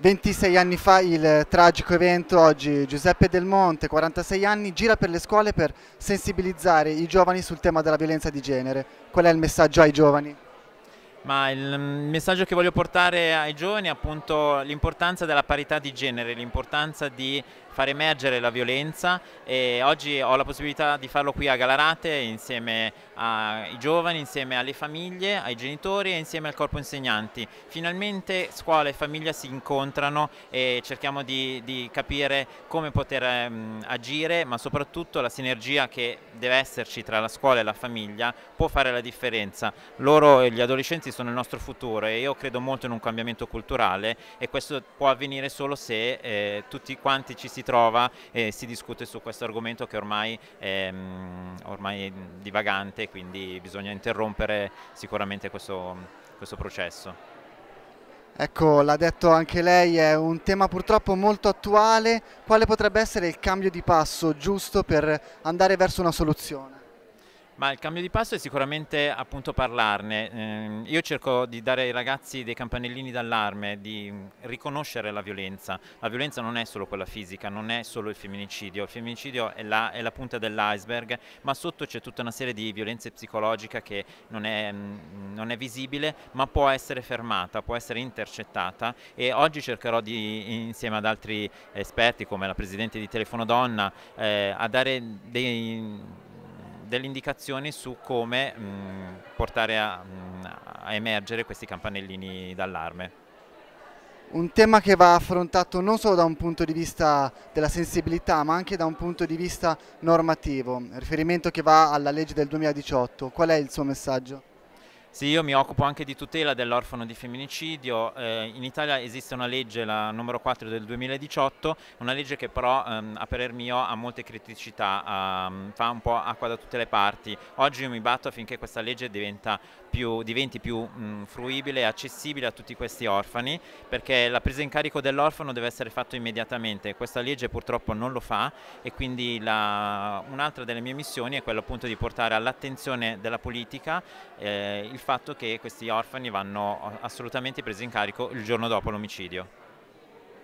26 anni fa il tragico evento, oggi Giuseppe Del Monte, 46 anni, gira per le scuole per sensibilizzare i giovani sul tema della violenza di genere. Qual è il messaggio ai giovani? Ma il messaggio che voglio portare ai giovani è appunto l'importanza della parità di genere, l'importanza di far emergere la violenza e oggi ho la possibilità di farlo qui a Galarate insieme ai giovani, insieme alle famiglie, ai genitori e insieme al corpo insegnanti. Finalmente scuola e famiglia si incontrano e cerchiamo di, di capire come poter mh, mm, agire ma soprattutto la sinergia che deve esserci tra la scuola e la famiglia può fare la differenza. Loro, e gli adolescenti ragazzi sono il nostro futuro e io credo molto in un cambiamento culturale e questo può avvenire solo se eh, tutti quanti ci si trova e si discute su questo argomento che ormai è, mm, ormai è divagante, quindi bisogna interrompere sicuramente questo, questo processo. Ecco, l'ha detto anche lei, è un tema purtroppo molto attuale. Quale potrebbe essere il cambio di passo giusto per andare verso una soluzione? Ma il cambio di passo è sicuramente appunto parlarne. Eh, io cerco di dare ai ragazzi dei campanellini d'allarme, di riconoscere la violenza. La violenza non è solo quella fisica, non è solo il femminicidio. Il femminicidio è la, è la punta dell'iceberg, ma sotto c'è tutta una serie di violenze psicologiche che non è, mm, non è visibile, ma può essere fermata, può essere intercettata. E oggi cercherò di, insieme ad altri esperti, come la Presidente di Telefono Donna, eh, a dare dei delle indicazioni su come mh, mm, portare a, mm, a emergere questi campanellini d'allarme. Un tema che va affrontato non solo da un punto di vista della sensibilità ma anche da un punto di vista normativo, riferimento che va alla legge del 2018. Qual è il suo messaggio? Sì, io mi occupo anche di tutela dell'orfano di femminicidio. Eh, in Italia esiste una legge, la numero 4 del 2018, una legge che però ehm, a parer mio ha molte criticità, ha, ehm, fa un po' acqua da tutte le parti. Oggi io mi batto affinché questa legge più, diventi più mh, fruibile e accessibile a tutti questi orfani, perché la presa in carico dell'orfano deve essere fatta immediatamente. Questa legge purtroppo non lo fa e quindi la, un'altra delle mie missioni è quella appunto di portare all'attenzione della politica eh, il il fatto che questi orfani vanno assolutamente presi in carico il giorno dopo l'omicidio.